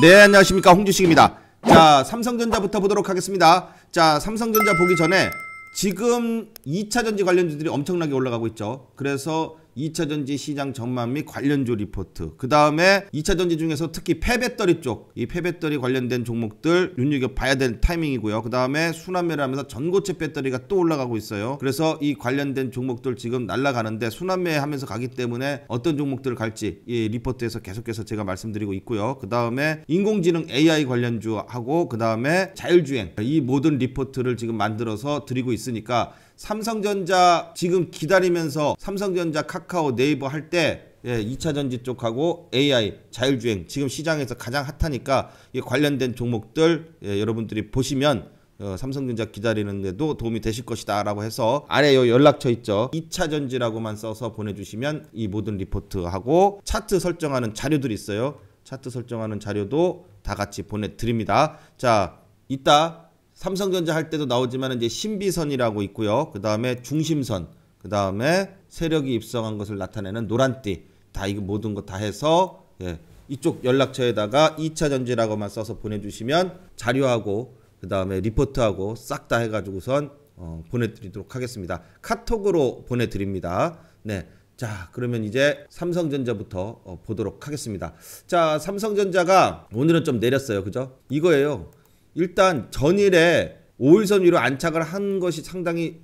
네 안녕하십니까 홍주식입니다 자 삼성전자부터 보도록 하겠습니다 자 삼성전자 보기 전에 지금 2차전지 관련주들이 엄청나게 올라가고 있죠 그래서 2차 전지 시장 전망 및 관련주 리포트. 그 다음에 2차 전지 중에서 특히 폐배터리 쪽, 이 폐배터리 관련된 종목들 눈여겨 봐야 될 타이밍이고요. 그 다음에 순환매를 하면서 전고체 배터리가 또 올라가고 있어요. 그래서 이 관련된 종목들 지금 날라가는데 순환매 하면서 가기 때문에 어떤 종목들을 갈지 이 리포트에서 계속해서 제가 말씀드리고 있고요. 그 다음에 인공지능 AI 관련주하고 그 다음에 자율주행 이 모든 리포트를 지금 만들어서 드리고 있으니까 삼성전자 지금 기다리면서 삼성전자 카카오 네이버 할때 예, 2차 전지 쪽하고 AI, 자율주행 지금 시장에서 가장 핫하니까 이 관련된 종목들 예, 여러분들이 보시면 어, 삼성전자 기다리는데도 도움이 되실 것이다 라고 해서 아래 요 연락처 있죠 2차 전지라고만 써서 보내주시면 이 모든 리포트하고 차트 설정하는 자료들이 있어요 차트 설정하는 자료도 다 같이 보내드립니다 자 이따 삼성전자 할 때도 나오지만 이제 신비선이라고 있고요. 그 다음에 중심선, 그 다음에 세력이 입성한 것을 나타내는 노란띠 다 이거 모든 거 다 해서 예, 이쪽 연락처에다가 2차 전지라고만 써서 보내주시면 자료하고 그 다음에 리포트하고 싹 다 해가지고선 어, 보내드리도록 하겠습니다. 카톡으로 보내드립니다. 네. 자 그러면 이제 삼성전자부터 어, 보도록 하겠습니다. 자 삼성전자가 오늘은 좀 내렸어요. 그죠? 이거예요. 일단 전일에 5일선 위로 안착을 한 것이 상당히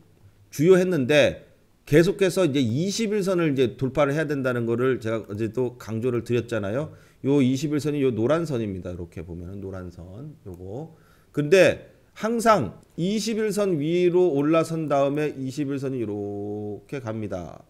주요했는데 계속해서 이제 2 1선을 이제 돌파를 해야 된다는 거를 제가 어제 또 강조를 드렸잖아요. 요2 1선이요 노란 선입니다. 이렇게 보면은 노란 선 요거. 근데 항상 21선 위로 올라선 다음에 21선이 이렇게 갑니다.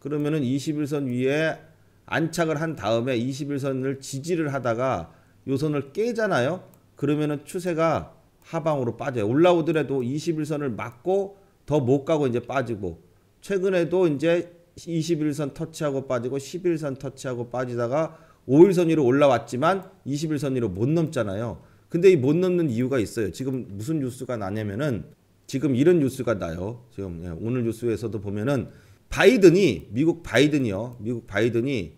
그러면은 21선 위에 안착을 한 다음에 21선을 지지를 하다가 요 선을 깨잖아요. 그러면은 추세가 하방으로 빠져요. 올라오더라도 21선을 맞고 더 못 가고 이제 빠지고 최근에도 이제 21선 터치하고 빠지고 11선 터치하고 빠지다가 5일선 위로 올라왔지만 21선 위로 못 넘잖아요. 근데 이 못 넘는 이유가 있어요. 지금 무슨 뉴스가 나냐면은 지금 이런 뉴스가 나요. 지금 예, 오늘 뉴스에서도 보면은 바이든이 미국 바이든이요. 미국 바이든이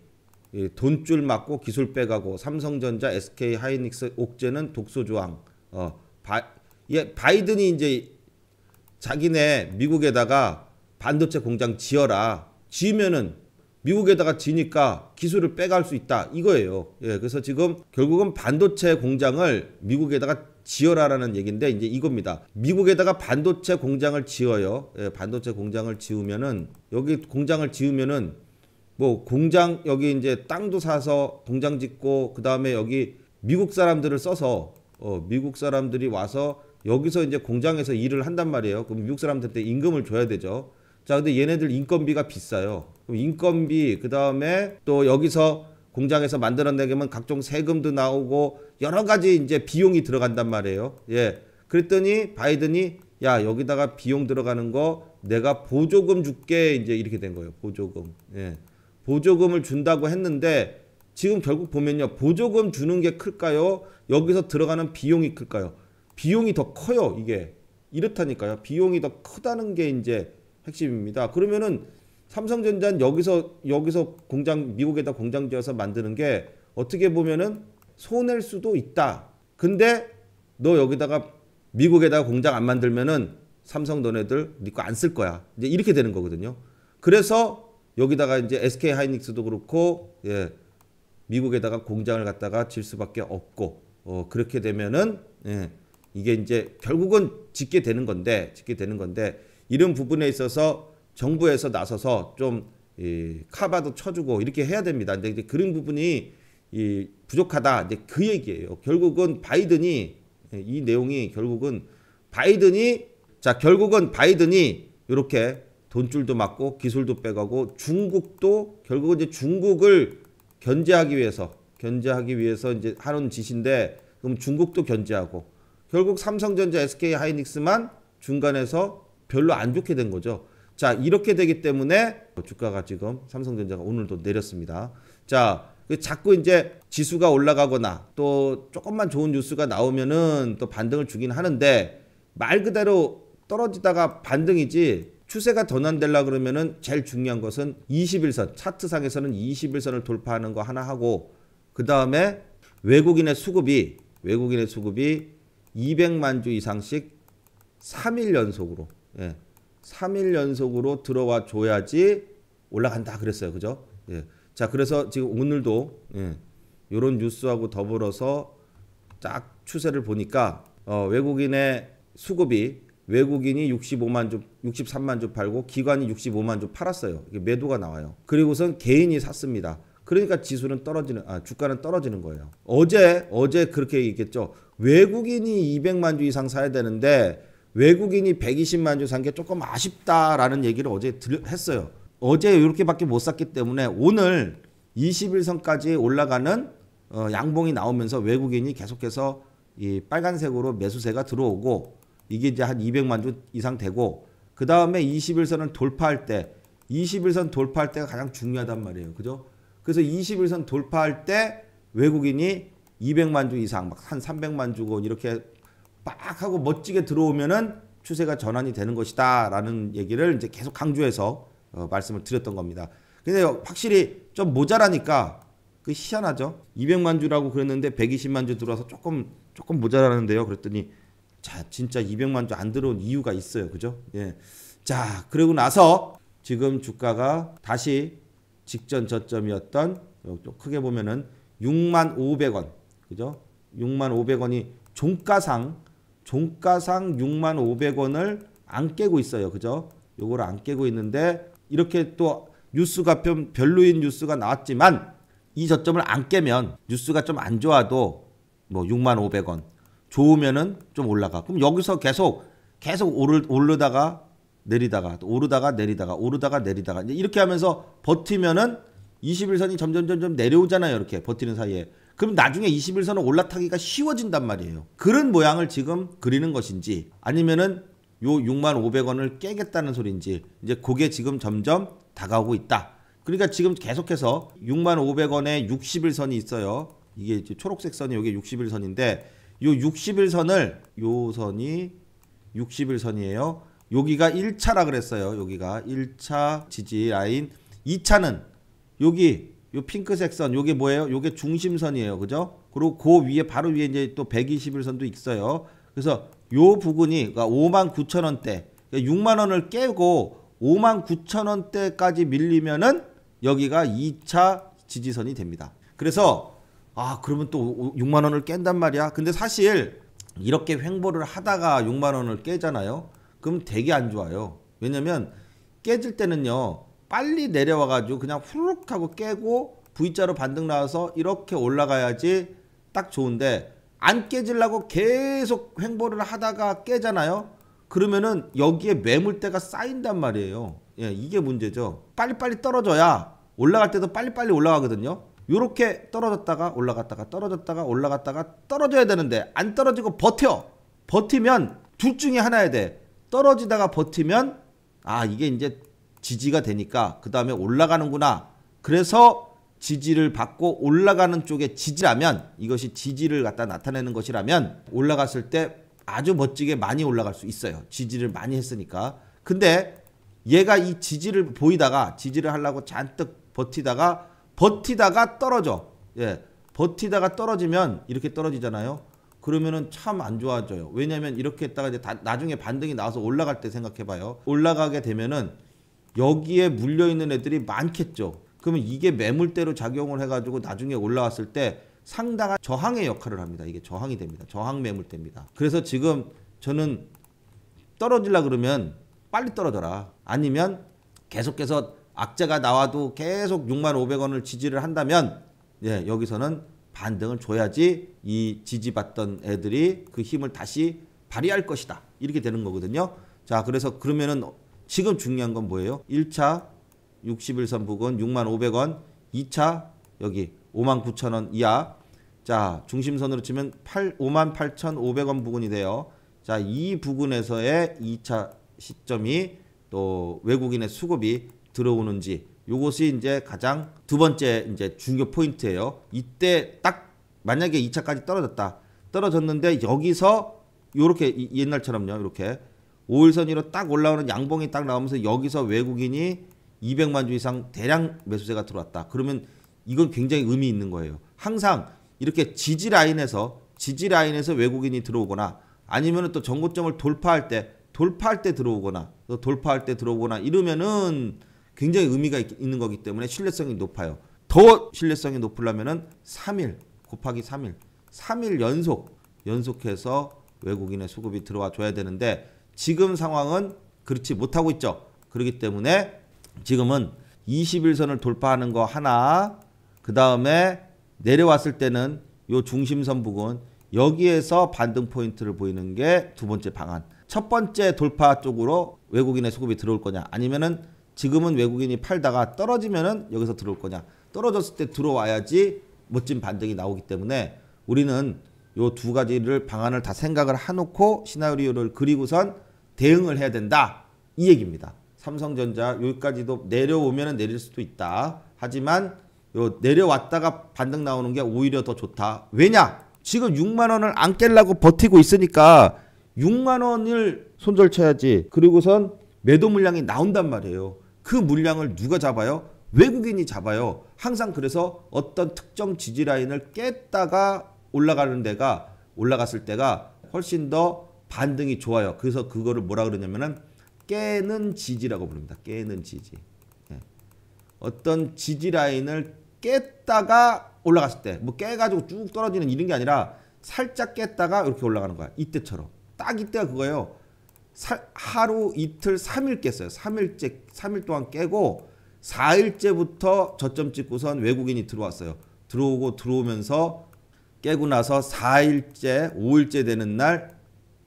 돈줄 맞고 기술 빼가고 삼성전자, SK 하이닉스, 옥제는 독소 조항. 어, 바, 예, 바이든이 이제 자기네 미국에다가 반도체 공장 지어라. 지으면은 미국에다가 지니까 기술을 빼갈 수 있다. 이거예요. 예, 그래서 지금 결국은 반도체 공장을 미국에다가 지어라라는 얘기인데 이제 이겁니다. 미국에다가 반도체 공장을 지어요. 예, 반도체 공장을 지으면은 여기 공장을 지으면은 뭐 공장 여기 이제 땅도 사서 공장 짓고 그 다음에 여기 미국 사람들을 써서 어 미국 사람들이 와서 여기서 이제 공장에서 일을 한단 말이에요. 그럼 미국 사람들한테 임금을 줘야 되죠. 자, 근데 얘네들 인건비가 비싸요. 그럼 인건비 그 다음에 또 여기서 공장에서 만들어내면 각종 세금도 나오고 여러 가지 이제 비용이 들어간단 말이에요. 예. 그랬더니 바이든이 야 여기다가 비용 들어가는 거 내가 보조금 줄게 이제 이렇게 된 거예요. 보조금. 예. 보조금을 준다고 했는데 지금 결국 보면요. 보조금 주는 게 클까요? 여기서 들어가는 비용이 클까요? 비용이 더 커요. 이게. 이렇다니까요. 비용이 더 크다는 게 이제 핵심입니다. 그러면은 삼성전자는 여기서 여기서 공장 미국에다 공장 지어서 만드는 게 어떻게 보면은 손해 수도 있다. 근데 너 여기다가 미국에다가 공장 안 만들면은 삼성 너네들 네거안쓸 거야. 이제 이렇게 되는 거거든요. 그래서 여기다가 이제 SK 하이닉스도 그렇고 예, 미국에다가 공장을 갖다가 질 수밖에 없고 어, 그렇게 되면은 예, 이게 이제 결국은 짓게 되는 건데 짓게 되는 건데 이런 부분에 있어서 정부에서 나서서 좀 이, 카바도 쳐주고 이렇게 해야 됩니다. 근데 이제 그런 부분이 이, 부족하다 이제 그 얘기예요. 결국은 바이든이 이 내용이 결국은 바이든이 자 결국은 바이든이 이렇게 돈줄도 맞고 기술도 빼가고 중국도 결국은 이제 중국을 견제하기 위해서 견제하기 위해서 이제 하는 짓인데 그럼 중국도 견제하고 결국 삼성전자, SK 하이닉스만 중간에서 별로 안 좋게 된 거죠. 자 이렇게 되기 때문에 주가가 지금 삼성전자가 오늘도 내렸습니다. 자 그 자꾸 이제 지수가 올라가거나 또 조금만 좋은 뉴스가 나오면은 또 반등을 주긴 하는데 말 그대로 떨어지다가 반등이지 추세가 더난될라 그러면은 제일 중요한 것은 21선 차트상에서는 21선을 돌파하는 거 하나 하고 그 다음에 외국인의 수급이 외국인의 수급이 200만 주 이상씩 3일 연속으로 예. 3일 연속으로 들어와 줘야지 올라간다 그랬어요. 그죠? 예. 자, 그래서 지금 오늘도 이 예, 요런 뉴스하고 더불어서 쫙 추세를 보니까 어, 외국인의 수급이 외국인이 65만 주, 63만 주 팔고 기관이 65만 주 팔았어요. 매도가 나와요. 그리고선 개인이 샀습니다. 그러니까 지수는 떨어지는 아 주가는 떨어지는 거예요. 어제 어제 그렇게 얘기했죠. 외국인이 200만 주 이상 사야 되는데 외국인이 120만 주 산 게 조금 아쉽다라는 얘기를 어제 들, 했어요. 어제 이렇게밖에 못 샀기 때문에 오늘 21선까지 올라가는 어, 양봉이 나오면서 외국인이 계속해서 이 빨간색으로 매수세가 들어오고 이게 이제 한 200만 주 이상 되고 그 다음에 21선을 돌파할 때 21선 돌파할 때가 가장 중요하단 말이에요. 그죠? 그래서 21선 돌파할 때 외국인이 200만 주 이상 막 한 300만 주고 이렇게 빡 하고 멋지게 들어오면은 추세가 전환이 되는 것이다 라는 얘기를 이제 계속 강조해서 어, 말씀을 드렸던 겁니다. 근데 확실히 좀 모자라니까 그 희한하죠. 200만 주라고 그랬는데 120만 주 들어와서 조금 조금 모자라는데요. 그랬더니 자, 진짜 200만 주 안 들어온 이유가 있어요. 그죠? 예. 자, 그러고 나서 지금 주가가 다시 직전 저점이었던 어, 크게 보면은 6만 500원. 그죠? 6만 500원이 종가상 종가상 6만 500원을 안 깨고 있어요. 그죠? 요걸 안 깨고 있는데 이렇게 또 뉴스가 좀 별로인 뉴스가 나왔지만 이 저점을 안 깨면 뉴스가 좀 안 좋아도 뭐 6만 500원 좋으면은 좀 올라가. 그럼 여기서 계속 계속 오르, 오르다가 내리다가 또 오르다가 내리다가 오르다가 내리다가 이렇게 하면서 버티면은 21선이 점점 점점 내려오잖아요. 이렇게 버티는 사이에. 그럼 나중에 21선은 올라타기가 쉬워진단 말이에요. 그런 모양을 지금 그리는 것인지 아니면은 요 6만 500원을 깨겠다는 소리인지 이제 그게 지금 점점 다가오고 있다. 그러니까 지금 계속해서 6만 500원에 61선이 있어요. 이게 초록색 선이 이게 61선인데 요 60일선을 요 선이 60일선이에요. 여기가 1차라 그랬어요. 여기가 1차 지지 라인. 2차는 여기 요 핑크색 선 요게 뭐예요? 요게 중심선이에요. 그죠? 그리고 그 위에 바로 위에 이제 또 120일선도 있어요. 그래서 요부분이 그러니까 5만 9천 원대. 그러니까 6만 원을 깨고 5 9 0 0 0 원대까지 밀리면은 여기가 2차 지지선이 됩니다. 그래서 아 그러면 또 6만 원을 깬단 말이야. 근데 사실 이렇게 횡보를 하다가 6만 원을 깨잖아요. 그럼 되게 안 좋아요. 왜냐면 깨질 때는요. 빨리 내려와 가지고 그냥 후루룩 하고 깨고 V자로 반등 나와서 이렇게 올라가야지 딱 좋은데 안 깨질라고 계속 횡보를 하다가 깨잖아요. 그러면은 여기에 매물대가 쌓인단 말이에요. 예, 이게 문제죠. 빨리빨리 떨어져야 올라갈 때도 빨리빨리 올라가거든요. 요렇게 떨어졌다가 올라갔다가 떨어졌다가 올라갔다가 떨어져야 되는데 안 떨어지고 버텨 버티면 둘 중에 하나야 돼 떨어지다가 버티면 아 이게 이제 지지가 되니까 그 다음에 올라가는구나 그래서 지지를 받고 올라가는 쪽에 지지라면 이것이 지지를 갖다 나타내는 것이라면 올라갔을 때 아주 멋지게 많이 올라갈 수 있어요 지지를 많이 했으니까 근데 얘가 이 지지를 보이다가 지지를 하려고 잔뜩 버티다가 버티다가 떨어져. 예. 버티다가 떨어지면 이렇게 떨어지잖아요. 그러면은 참 안 좋아져요. 왜냐면 이렇게 했다가 이제 다, 나중에 반등이 나와서 올라갈 때 생각해봐요. 올라가게 되면은 여기에 물려있는 애들이 많겠죠. 그러면 이게 매물대로 작용을 해가지고 나중에 올라왔을 때 상당한 저항의 역할을 합니다. 이게 저항이 됩니다. 저항 매물대입니다. 그래서 지금 저는 떨어질라 그러면 빨리 떨어져라. 아니면 계속해서 악재가 나와도 계속 6만 500원을 지지를 한다면 예, 여기서는 반등을 줘야지 이 지지받던 애들이 그 힘을 다시 발휘할 것이다. 이렇게 되는 거거든요. 자, 그래서 그러면은 지금 중요한 건 뭐예요? 1차 61선 부근 6만 500원, 2차 여기 5만 9천원 이하. 자, 중심선으로 치면 8, 5만 8,500원 천 부근이 돼요. 자, 이 부근에서의 2차 시점이 또 외국인의 수급이 들어오는지 요것이 이제 가장 두 번째 이제 중요 포인트예요. 이때 딱 만약에 2차까지 떨어졌다. 떨어졌는데 여기서 요렇게 옛날처럼요. 이렇게 5일선 으로딱 올라오는 양봉이 딱 나오면서 여기서 외국인이 200만 주 이상 대량 매수세가 들어왔다. 그러면 이건 굉장히 의미 있는 거예요. 항상 이렇게 지지 라인에서 지지 라인에서 외국인이 들어오거나 아니면 또 정고점을 돌파할 때 돌파할 때 들어오거나 돌파할 때 들어오거나 이러면은 굉장히 의미가 있, 는 거기 때문에 신뢰성이 높아요. 더 신뢰성이 높으려면은 3일 곱하기 3일, 3일 연속 연속해서 외국인의 수급이 들어와 줘야 되는데 지금 상황은 그렇지 못하고 있죠. 그렇기 때문에 지금은 21선을 돌파하는 거 하나, 그 다음에 내려왔을 때는 요 중심선 부근 여기에서 반등 포인트를 보이는 게 두 번째 방안. 첫 번째 돌파 쪽으로 외국인의 수급이 들어올 거냐 아니면은 지금은 외국인이 팔다가 떨어지면은 여기서 들어올 거냐. 떨어졌을 때 들어와야지 멋진 반등이 나오기 때문에 우리는 요 두 가지를 방안을 다 생각을 해놓고 시나리오를 그리고선 대응을 해야 된다. 이 얘기입니다. 삼성전자 여기까지도 내려오면 내릴 수도 있다. 하지만 요 내려왔다가 반등 나오는 게 오히려 더 좋다. 왜냐? 지금 6만 원을 안 깰라고 버티고 있으니까 6만 원을 손절 쳐야지. 그리고선 매도 물량이 나온단 말이에요. 그 물량을 누가 잡아요? 외국인이 잡아요. 항상 그래서 어떤 특정 지지 라인을 깼다가 올라가는 데가 올라갔을 때가 훨씬 더 반등이 좋아요. 그래서 그거를 뭐라 그러냐면은 깨는 지지라고 부릅니다. 깨는 지지. 네. 어떤 지지 라인을 깼다가 올라갔을 때, 뭐 깨가지고 쭉 떨어지는 이런 게 아니라 살짝 깼다가 이렇게 올라가는 거야. 이때처럼. 딱 이때가 그거예요. 사, 하루 이틀 3일 깼어요. 3일째3일 동안 깨고 4일째부터 저점 찍고선 외국인이 들어왔어요. 들어오고 들어오면서 깨고 나서 4일째5일째 되는 날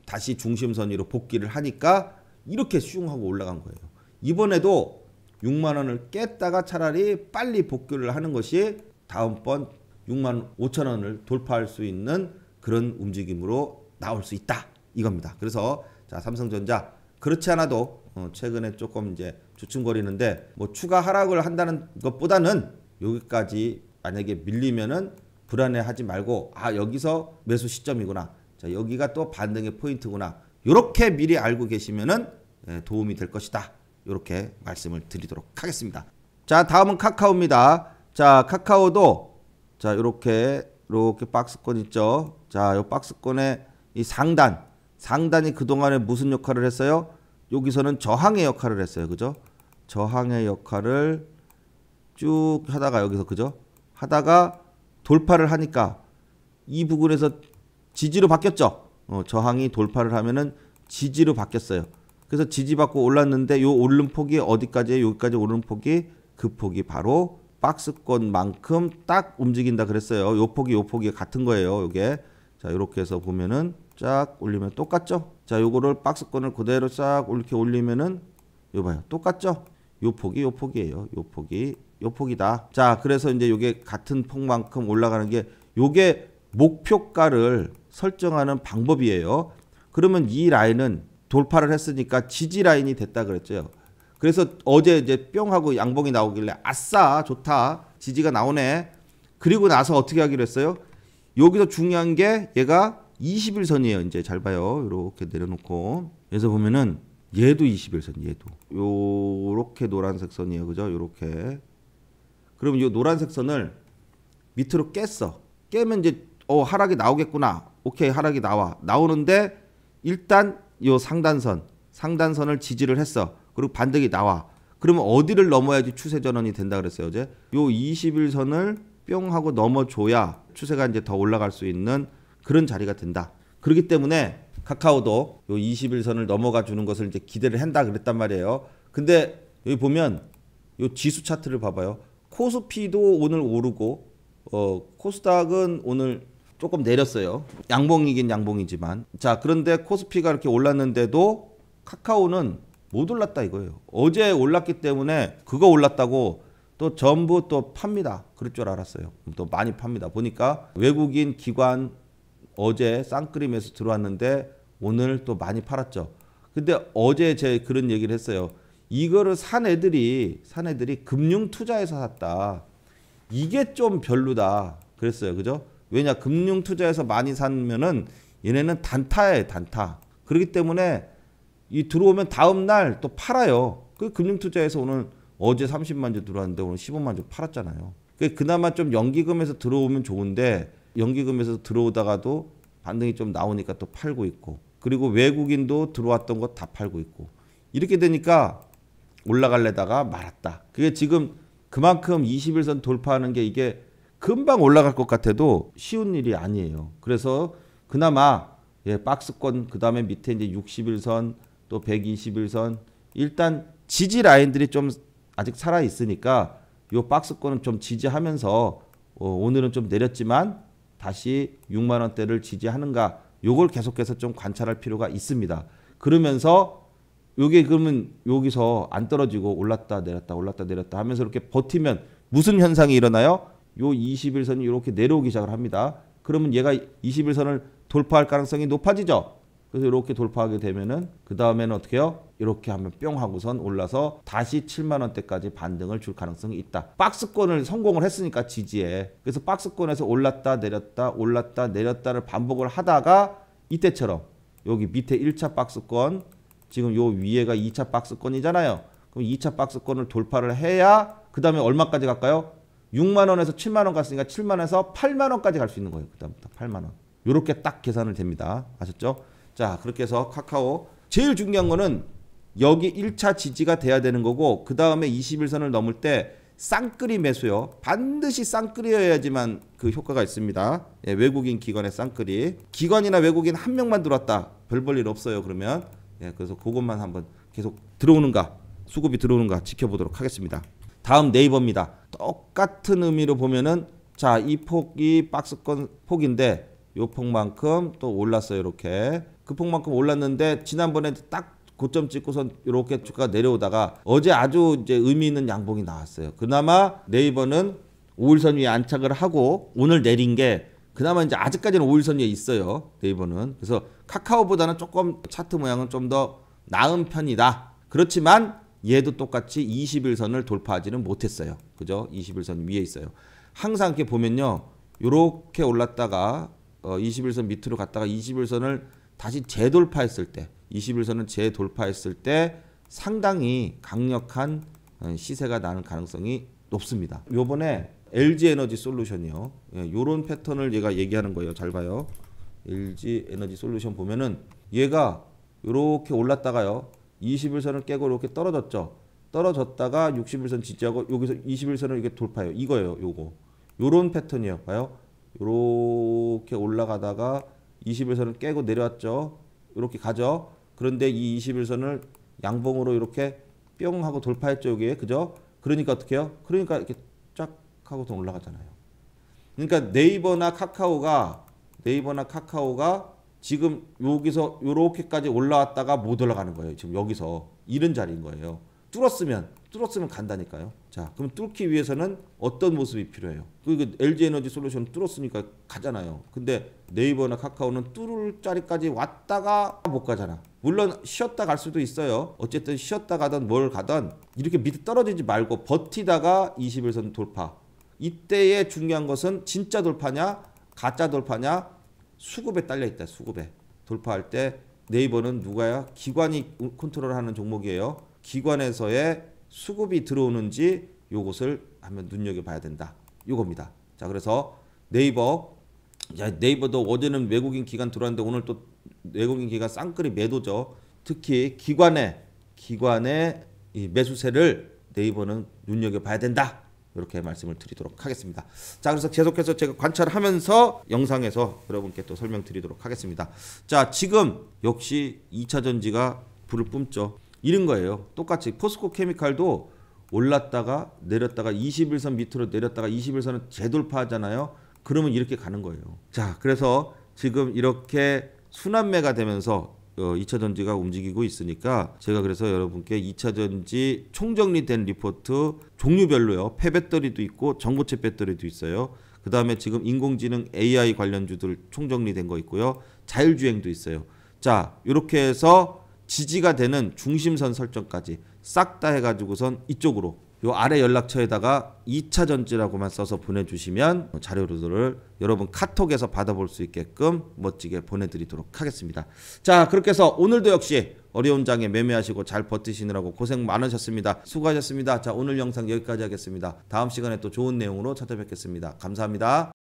다시 중심선 위로 복귀를 하니까 이렇게 슝 하고 올라간 거예요. 이번에도 6만 원을 깼다가 차라리 빨리 복귀를 하는 것이 다음번 6만 5천 원을 돌파할 수 있는 그런 움직임으로 나올 수 있다 이겁니다. 그래서 자, 삼성전자 그렇지 않아도 어, 최근에 조금 이제 주춤거리는데 뭐 추가 하락을 한다는 것보다는 여기까지 만약에 밀리면은 불안해하지 말고 아 여기서 매수 시점이구나 자 여기가 또 반등의 포인트구나 이렇게 미리 알고 계시면은 예, 도움이 될 것이다 이렇게 말씀을 드리도록 하겠습니다 자 다음은 카카오입니다 자 카카오도 자 이렇게 이렇게 박스권 있죠 자이 박스권의 이 상단 상단이 그동안에 무슨 역할을 했어요? 여기서는 저항의 역할을 했어요. 그죠? 저항의 역할을 쭉 하다가 여기서 그죠? 하다가 돌파를 하니까 이 부분에서 지지로 바뀌었죠? 어, 저항이 돌파를 하면은 지지로 바뀌었어요. 그래서 지지받고 올랐는데 요 오른 폭이 어디까지 여기까지 오른 폭이 그 폭이 바로 박스권만큼 딱 움직인다 그랬어요. 요 폭이 요 폭이 같은 거예요. 요게 자, 요렇게 해서 보면은 쫙 올리면 똑같죠? 자, 요거를 박스권을 그대로 싹 이렇게 올리면은 요 봐요. 똑같죠? 요 폭이 요 폭이에요. 요 폭이 요 폭이다. 자, 그래서 이제 요게 같은 폭만큼 올라가는 게 요게 목표가를 설정하는 방법이에요. 그러면 이 라인은 돌파를 했으니까 지지 라인이 됐다 그랬죠. 그래서 어제 이제 뿅 하고 양봉이 나오길래 아싸 좋다 지지가 나오네. 그리고 나서 어떻게 하기로 했어요? 여기서 중요한 게 얘가 21선이에요. 이제 잘 봐요. 이렇게 내려놓고 여기서 보면은 얘도 21선 얘도 요렇게 노란색 선이에요. 그죠? 요렇게 그럼 요 노란색 선을 밑으로 깼어. 깨면 이제 어 하락이 나오겠구나. 오케이 하락이 나와. 나오는데 일단 요 상단선 상단선을 지지를 했어. 그리고 반등이 나와. 그러면 어디를 넘어야지 추세 전환이 된다 그랬어요 어제. 요 21선을 뿅 하고 넘어줘야 추세가 이제 더 올라갈 수 있는 그런 자리가 된다. 그렇기 때문에 카카오도 요 21선을 넘어가 주는 것을 이제 기대를 한다 그랬단 말이에요. 근데 여기 보면 요 지수 차트를 봐봐요. 코스피도 오늘 오르고 어 코스닥은 오늘 조금 내렸어요. 양봉이긴 양봉이지만 자 그런데 코스피가 이렇게 올랐는데도 카카오는 못 올랐다 이거예요. 어제 올랐기 때문에 그거 올랐다고 또 전부 또 팝니다. 그럴 줄 알았어요. 또 많이 팝니다. 보니까 외국인 기관 어제 쌍크림에서 들어왔는데 오늘 또 많이 팔았죠. 근데 어제 제 그런 얘기를 했어요. 이거를 산 애들이 산 애들이 금융 투자에서 샀다. 이게 좀 별로다. 그랬어요. 그죠? 왜냐 금융 투자에서 많이 사면은 얘네는 단타에 단타. 그렇기 때문에 이 들어오면 다음 날 또 팔아요. 그 금융 투자에서 오늘 어제 30만 주 들어왔는데 오늘 15만 주 팔았잖아요. 그, 그나마 좀 연기금에서 들어오면 좋은데 연기금에서 들어오다가도 반등이 좀 나오니까 또 팔고 있고 그리고 외국인도 들어왔던 것 다 팔고 있고 이렇게 되니까 올라갈래다가 말았다. 그게 지금 그만큼 21선 돌파하는 게 이게 금방 올라갈 것 같아도 쉬운 일이 아니에요. 그래서 그나마 예, 박스권 그다음에 밑에 이제 61선 또 121선 일단 지지 라인들이 좀 아직 살아 있으니까 요 박스권은 좀 지지하면서 어, 오늘은 좀 내렸지만 다시 6만 원대를 지지하는가 요걸 계속해서 좀 관찰할 필요가 있습니다. 그러면서 요게 그러면 여기서 안 떨어지고 올랐다 내렸다 올랐다 내렸다 하면서 이렇게 버티면 무슨 현상이 일어나요? 요 21선이 이렇게 내려오기 시작을 합니다. 그러면 얘가 21선을 돌파할 가능성이 높아지죠. 그래서 이렇게 돌파하게 되면은 그 다음에는 어떻게 해요? 이렇게 하면 뿅 하고선 올라서 다시 7만 원대까지 반등을 줄 가능성이 있다. 박스권을 성공을 했으니까 지지에. 그래서 박스권에서 올랐다 내렸다 올랐다 내렸다를 반복을 하다가 이때처럼 여기 밑에 1차 박스권 지금 요 위에가 2차 박스권이잖아요. 그럼 2차 박스권을 돌파를 해야 그 다음에 얼마까지 갈까요? 6만원에서 7만원 갔으니까 7만원에서 8만원까지 갈 수 있는 거예요. 그 다음부터 8만원. 요렇게 딱 계산을 됩니다. 아셨죠? 자, 그렇게 해서 카카오. 제일 중요한 거는 여기 1차 지지가 돼야 되는 거고 그 다음에 21선을 넘을 때 쌍끌이 매수요. 반드시 쌍끌이여야지만 그 효과가 있습니다. 예, 외국인 기관의 쌍끌이. 기관이나 외국인 한 명만 들어왔다. 별볼일 없어요. 그러면 예, 그래서 그것만 한번 계속 들어오는가 수급이 들어오는가 지켜보도록 하겠습니다. 다음 네이버입니다. 똑같은 의미로 보면은 자 이 폭이 박스권 폭인데 요 폭만큼 또 올랐어요. 이렇게 그 폭만큼 올랐는데 지난번에 딱 고점 찍고선 이렇게 주가 내려오다가 어제 아주 이제 의미 있는 양봉이 나왔어요. 그나마 네이버는 5일선 위에 안착을 하고 오늘 내린 게 그나마 이제 아직까지는 5일선 위에 있어요. 네이버는. 그래서 카카오보다는 조금 차트 모양은 좀 더 나은 편이다. 그렇지만 얘도 똑같이 21선을 돌파하지는 못했어요. 그죠? 21선 위에 있어요. 항상 이렇게 보면요. 이렇게 올랐다가 어, 21선 밑으로 갔다가 21선을 다시 재돌파했을 때 21선을 재돌파했을 때 상당히 강력한 어, 시세가 나는 가능성이 높습니다. 요번에 LG 에너지 솔루션이요. 예, 요런 패턴을 얘가 얘기하는 거예요. 잘 봐요. LG 에너지 솔루션 보면은 얘가 요렇게 올랐다가요. 21선을 깨고 이렇게 떨어졌죠. 떨어졌다가 61선 지지하고 여기서 21선을 이렇게 돌파해요. 이거예요. 요거. 요런 패턴이에요. 봐요. 요렇게 올라가다가 21선을 깨고 내려왔죠. 이렇게 가죠. 그런데 이 21선을 양봉으로 이렇게 뿅 하고 돌파했죠. 여기에. 그죠? 그러니까 어떻게 해요? 그러니까 이렇게 쫙 하고 더 올라가잖아요. 그러니까 네이버나 카카오가 네이버나 카카오가 지금 여기서 이렇게까지 올라왔다가 못 올라가는 거예요. 지금 여기서 이런 자리인 거예요. 뚫었으면 뚫었으면 간다니까요. 자, 그럼 뚫기 위해서는 어떤 모습이 필요해요? 그 LG 그 에너지 솔루션 뚫었으니까 가잖아요. 근데 네이버나 카카오는 뚫을 자리까지 왔다가 못 가잖아. 물론 쉬었다 갈 수도 있어요. 어쨌든 쉬었다 가든 뭘 가든 이렇게 밑에 떨어지지 말고 버티다가 21선 돌파. 이때의 중요한 것은 진짜 돌파냐 가짜 돌파냐 수급에 딸려 있다. 수급에 돌파할 때 네이버는 누가야? 기관이 컨트롤하는 종목이에요. 기관에서의 수급이 들어오는지 요것을 한번 눈여겨봐야 된다. 요겁니다. 자 그래서 네이버 야 네이버도 어제는 외국인 기관 들어왔는데 오늘 또 외국인 기관 쌍끌이 매도죠. 특히 기관의 기관의 매수세를 네이버는 눈여겨봐야 된다. 이렇게 말씀을 드리도록 하겠습니다. 자, 그래서 계속해서 제가 관찰하면서 영상에서 여러분께 또 설명드리도록 하겠습니다. 자, 지금 역시 2차전지가 불을 뿜죠. 이런 거예요. 똑같이 포스코 케미칼도 올랐다가 내렸다가 21선 밑으로 내렸다가 2 1선은 재돌파하잖아요. 그러면 이렇게 가는 거예요. 자, 그래서 지금 이렇게 순환매가 되면서 어, 2차 전지가 움직이고 있으니까 제가 그래서 여러분께 2차 전지 총정리된 리포트 종류별로요. 폐배터리도 있고 전고체 배터리도 있어요. 그 다음에 지금 인공지능 AI 관련주들 총정리된 거 있고요. 자율주행도 있어요. 자, 이렇게 해서 지지가 되는 중심선 설정까지 싹 다 해가지고선 이쪽으로 요 아래 연락처에다가 2차 전지라고만 써서 보내주시면 자료들을 여러분 카톡에서 받아볼 수 있게끔 멋지게 보내드리도록 하겠습니다. 자 그렇게 해서 오늘도 역시 어려운 장에 매매하시고 잘 버티시느라고 고생 많으셨습니다. 수고하셨습니다. 자 오늘 영상 여기까지 하겠습니다. 다음 시간에 또 좋은 내용으로 찾아뵙겠습니다. 감사합니다.